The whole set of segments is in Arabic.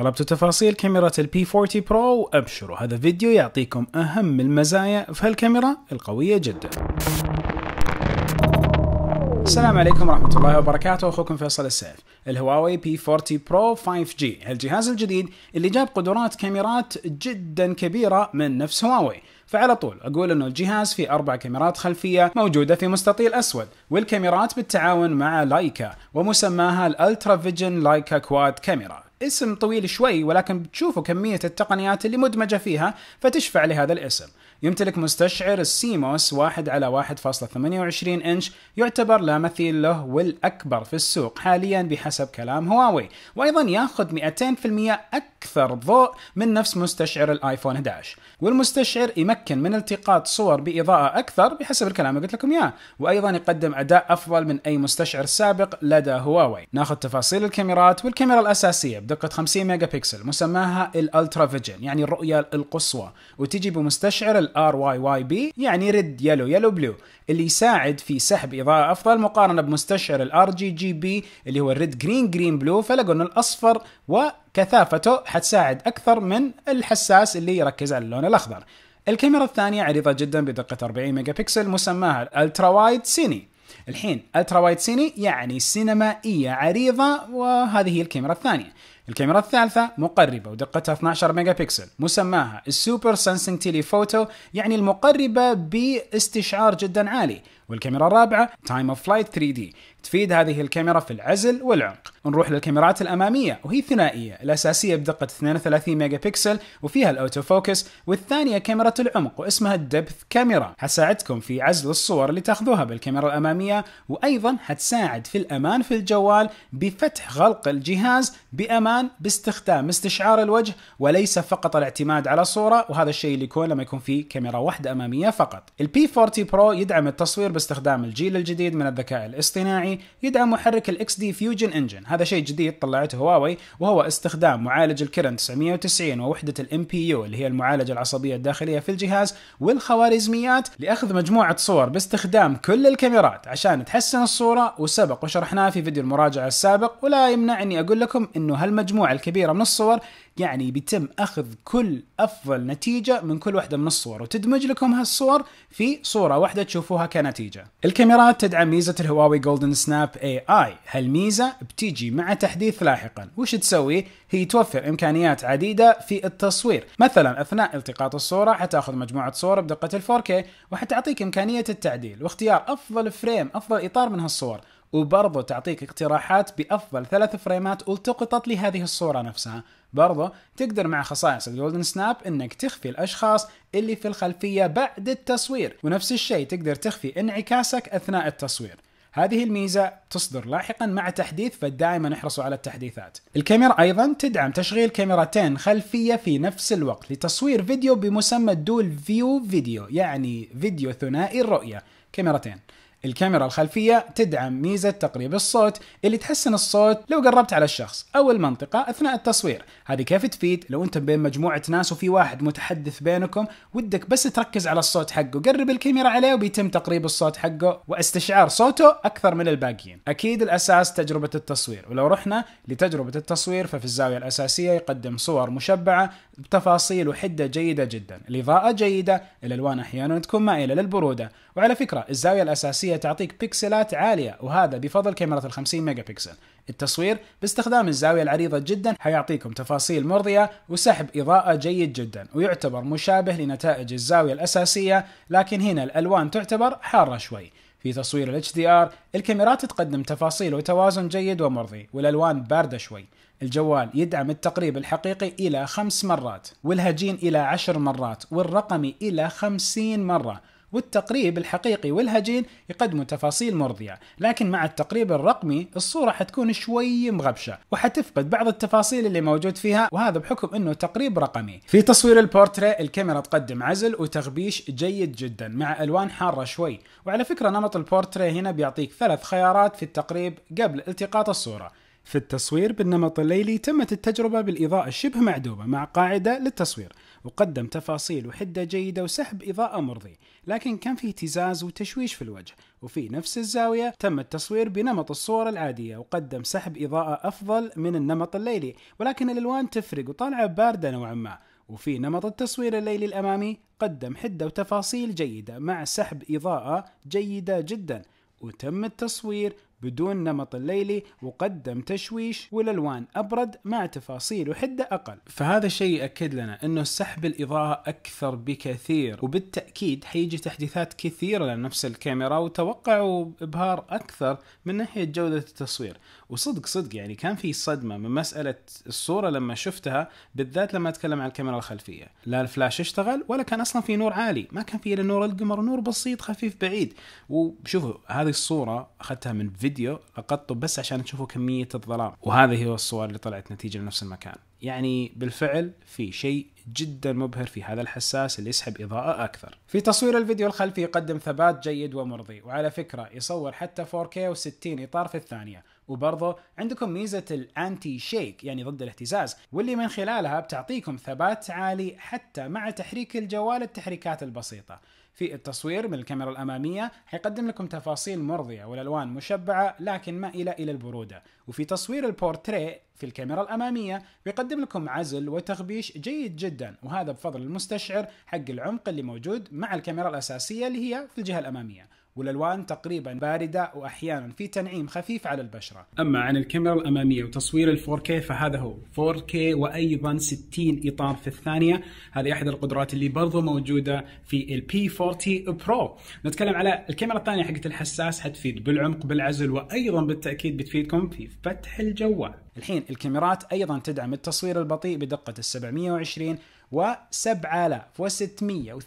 طلبتوا تفاصيل كاميرا p 40 Pro أبشروا هذا فيديو يعطيكم اهم المزايا في هالكاميرا القوية جدا السلام عليكم ورحمة الله وبركاته أخوكم فيصل السيف الهواوي p 40 Pro 5G هالجهاز الجديد اللي جاب قدرات كاميرات جدا كبيرة من نفس هواوي فعلى طول أقول أنه الجهاز فيه أربع كاميرات خلفية موجودة في مستطيل أسود والكاميرات بالتعاون مع لايكا ومسماها الألترا فيجن لايكا كواد كاميرا اسم طويل شوي ولكن بتشوفوا كمية التقنيات اللي مدمجة فيها فتشفع لهذا الاسم يمتلك مستشعر السيموس 1 على 1.28 إنش يعتبر لا مثيل له والأكبر في السوق حاليا بحسب كلام هواوي وأيضا ياخذ 200% أكثر ضوء من نفس مستشعر الآيفون 11 والمستشعر يمكن من التقاط صور بإضاءة أكثر بحسب الكلام اللي قلت لكم إياه وأيضا يقدم أداء أفضل من أي مستشعر سابق لدى هواوي ناخذ تفاصيل الكاميرات والكاميرا الأساسية بدقة 50 ميجا بكسل مسماها الالترا فيجن يعني الرؤية القصوى وتجي بمستشعر الار واي واي بي يعني ريد يلو يلو بلو اللي يساعد في سحب إضاءة أفضل مقارنة بمستشعر الار جي جي بي اللي هو الريد جرين جرين بلو فلقوا أن الاصفر وكثافته حتساعد اكثر من الحساس اللي يركز على اللون الاخضر. الكاميرا الثانية عريضة جدا بدقة 40 ميجا بكسل مسماها الالترا وايد سيني. الحين الترا وايد سيني يعني سينمائية عريضة وهذه هي الكاميرا الثانية. الكاميرا الثالثة مقربة ودقتها 12 ميجا بكسل مسماها السوبر سنسنج تيلي فوتو يعني المقربة باستشعار جدا عالي والكاميرا الرابعة تايم اوف فلايت 3 دي تفيد هذه الكاميرا في العزل والعمق نروح للكاميرات الأمامية وهي ثنائية الأساسية بدقة 32 ميجا بكسل وفيها الأوتو فوكس والثانية كاميرا العمق واسمها الدبث كاميرا حتساعدكم في عزل الصور اللي تاخذوها بالكاميرا الأمامية وأيضا حتساعد في الأمان في الجوال بفتح غلق الجهاز بأمان باستخدام استشعار الوجه وليس فقط الاعتماد على صورة وهذا الشيء اللي يكون لما يكون في كاميرا واحدة أمامية فقط البي 40 برو يدعم التصوير باستخدام الجيل الجديد من الذكاء الاصطناعي الصناعي يدعم محرك الاكس دي فيوجن انجن هذا شيء جديد طلعته هواوي وهو استخدام معالج الكرن 990 ووحده الام بي يو اللي هي المعالجه العصبيه الداخليه في الجهاز والخوارزميات لاخذ مجموعه صور باستخدام كل الكاميرات عشان تحسن الصوره وسبق وشرحناها في فيديو المراجعه السابق ولا يمنع اني اقول لكم انه هالمجموعه الكبيره من الصور يعني بيتم اخذ كل افضل نتيجه من كل واحده من الصور وتدمج لكم هالصور في صوره واحده تشوفوها كنتيجه. الكاميرات تدعم ميزه الهواوي جولدن سناب اي اي، هالميزه بتيجي مع تحديث لاحقا، وش تسوي؟ هي توفر امكانيات عديده في التصوير، مثلا اثناء التقاط الصوره حتاخذ مجموعه صور بدقه ال 4K وحتعطيك امكانيه التعديل واختيار افضل فريم، افضل اطار من هالصور، وبرضه تعطيك اقتراحات بافضل ثلاث فريمات التقطت لهذه الصوره نفسها برضه تقدر مع خصائص الجولدن سناب انك تخفي الاشخاص اللي في الخلفيه بعد التصوير ونفس الشيء تقدر تخفي انعكاسك اثناء التصوير هذه الميزة تصدر لاحقا مع تحديث فدائما احرصوا على التحديثات. الكاميرا ايضا تدعم تشغيل كاميرتين خلفية في نفس الوقت لتصوير فيديو بمسمى دول فيو فيديو يعني فيديو ثنائي الرؤية كاميرتين. الكاميرا الخلفية تدعم ميزة تقريب الصوت اللي تحسن الصوت لو قربت على الشخص أو المنطقة أثناء التصوير هذه كيف تفيد لو أنت بين مجموعة ناس وفي واحد متحدث بينكم ودك بس تركز على الصوت حقه قرب الكاميرا عليه وبيتم تقريب الصوت حقه واستشعار صوته أكثر من الباقيين أكيد الأساس تجربة التصوير ولو رحنا لتجربة التصوير ففي الزاوية الأساسية يقدم صور مشبعة بتفاصيل وحدة جيدة جدا الإضاءة جيدة الألوان أحيانا تكون مائلة للبرودة وعلى فكرة الزاوية الأساسية الشمسيه تعطيك بكسلات عاليه وهذا بفضل كاميرا ال 50 ميجا بكسل التصوير باستخدام الزاويه العريضه جدا حيعطيكم تفاصيل مرضيه وسحب اضاءه جيد جدا ويعتبر مشابه لنتائج الزاويه الاساسيه لكن هنا الالوان تعتبر حاره شوي في تصوير ال HDR الكاميرات تقدم تفاصيل وتوازن جيد ومرضي والألوان باردة شوي الجوال يدعم التقريب الحقيقي إلى خمس مرات والهجين إلى عشر مرات والرقمي إلى خمسين مرة والتقريب الحقيقي والهجين يقدموا تفاصيل مرضية لكن مع التقريب الرقمي الصورة حتكون شوي مغبشة وحتفقد بعض التفاصيل اللي موجود فيها وهذا بحكم انه تقريب رقمي في تصوير البورتريه الكاميرا تقدم عزل وتغبيش جيد جدا مع الوان حارة شوي وعلى فكرة نمط البورتريه هنا بيعطيك ثلاث خيارات في التقريب قبل التقاط الصورة في التصوير بالنمط الليلي تمت التجربة بالإضاءة الشبه معدوبة مع قاعدة للتصوير وقدم تفاصيل وحدة جيدة وسحب إضاءة مرضي لكن كان فيه اهتزاز وتشويش في الوجه وفي نفس الزاوية تم التصوير بنمط الصور العادية وقدم سحب إضاءة أفضل من النمط الليلي ولكن الألوان تفرق وطالعة باردة نوعا ما وفي نمط التصوير الليلي الأمامي قدم حدة وتفاصيل جيدة مع سحب إضاءة جيدة جدا وتم التصوير بدون نمط الليلي وقدم تشويش والألوان أبرد مع تفاصيل وحدة أقل فهذا الشيء يأكد لنا أنه سحب الإضاءة أكثر بكثير وبالتأكيد حيجي تحديثات كثيرة لنفس الكاميرا وتوقعوا إبهار أكثر من ناحية جودة التصوير وصدق صدق يعني كان في صدمة من مسألة الصورة لما شفتها بالذات لما أتكلم عن الكاميرا الخلفية لا الفلاش اشتغل ولا كان أصلا في نور عالي ما كان في إلا نور القمر نور بسيط خفيف بعيد وشوفوا هذه الصورة أخذتها من فيديو فيديو اقطه بس عشان تشوفوا كميه الظلام وهذه هو الصور اللي طلعت نتيجه لنفس المكان يعني بالفعل في شيء جدا مبهر في هذا الحساس اللي يسحب اضاءه اكثر في تصوير الفيديو الخلفي يقدم ثبات جيد ومرضي وعلى فكره يصور حتى 4K و60 اطار في الثانيه وبرضه عندكم ميزة الانتي شيك يعني ضد الاهتزاز واللي من خلالها بتعطيكم ثبات عالي حتى مع تحريك الجوال التحريكات البسيطة في التصوير من الكاميرا الأمامية حيقدم لكم تفاصيل مرضية والألوان مشبعة لكن مائلة إلى البرودة وفي تصوير البورتريه في الكاميرا الأمامية بيقدم لكم عزل وتغبيش جيد جدا وهذا بفضل المستشعر حق العمق اللي موجود مع الكاميرا الأساسية اللي هي في الجهة الأمامية والالوان تقريبا بارده واحيانا في تنعيم خفيف على البشره. اما عن الكاميرا الاماميه وتصوير ال 4K فهذا هو 4K وايضا 60 اطار في الثانيه، هذه احد القدرات اللي برضو موجوده في ال P40 Pro. نتكلم على الكاميرا الثانيه حقت الحساس حتفيد بالعمق بالعزل وايضا بالتاكيد بتفيدكم في فتح الجوال. الحين الكاميرات ايضا تدعم التصوير البطيء بدقه 720 و7680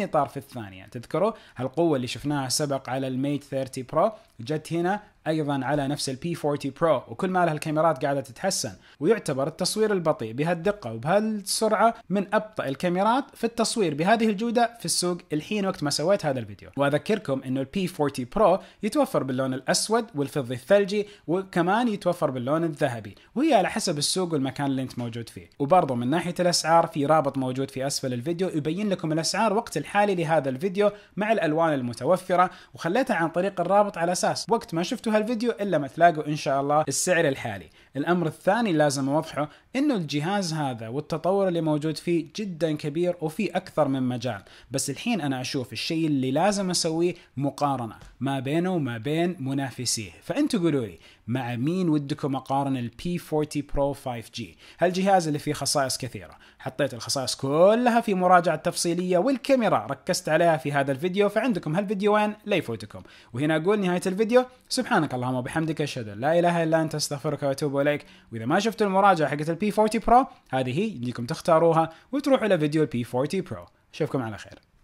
إطار في الثانية تذكروا هالقوة اللي شفناها سبق على الميت 30 برو جت هنا ايضا على نفس p 40 Pro وكل ما الكاميرات قاعده تتحسن ويعتبر التصوير البطيء بهالدقه وبهالسرعه من ابطا الكاميرات في التصوير بهذه الجوده في السوق الحين وقت ما سويت هذا الفيديو واذكركم انه p 40 Pro يتوفر باللون الاسود والفضي الثلجي وكمان يتوفر باللون الذهبي وهي على حسب السوق والمكان اللي انت موجود فيه وبرضه من ناحيه الاسعار في رابط موجود في اسفل الفيديو يبين لكم الاسعار وقت الحالي لهذا الفيديو مع الالوان المتوفره وخليتها عن طريق الرابط على اساس وقت ما شفتوا هالفيديو الا ما تلاقوا ان شاء الله السعر الحالي الأمر الثاني لازم أوضحه إنه الجهاز هذا والتطور اللي موجود فيه جدا كبير وفي أكثر من مجال بس الحين أنا أشوف الشيء اللي لازم أسويه مقارنة ما بينه وما بين منافسيه فأنتوا قولوا لي مع مين ودكم أقارن الـ P40 Pro 5G هالجهاز اللي فيه خصائص كثيرة حطيت الخصائص كلها في مراجعة تفصيلية والكاميرا ركزت عليها في هذا الفيديو فعندكم هالفيديوين لا يفوتكم وهنا أقول نهاية الفيديو سبحانك اللهم وبحمدك أشهد لا إله إلا أنت أستغفرك وأتوب إليك عليك واذا ما شفتوا المراجعه حقت البي 40 برو هذه هي اللي تختاروها وتروحوا فيديو البي 40 برو اشوفكم على خير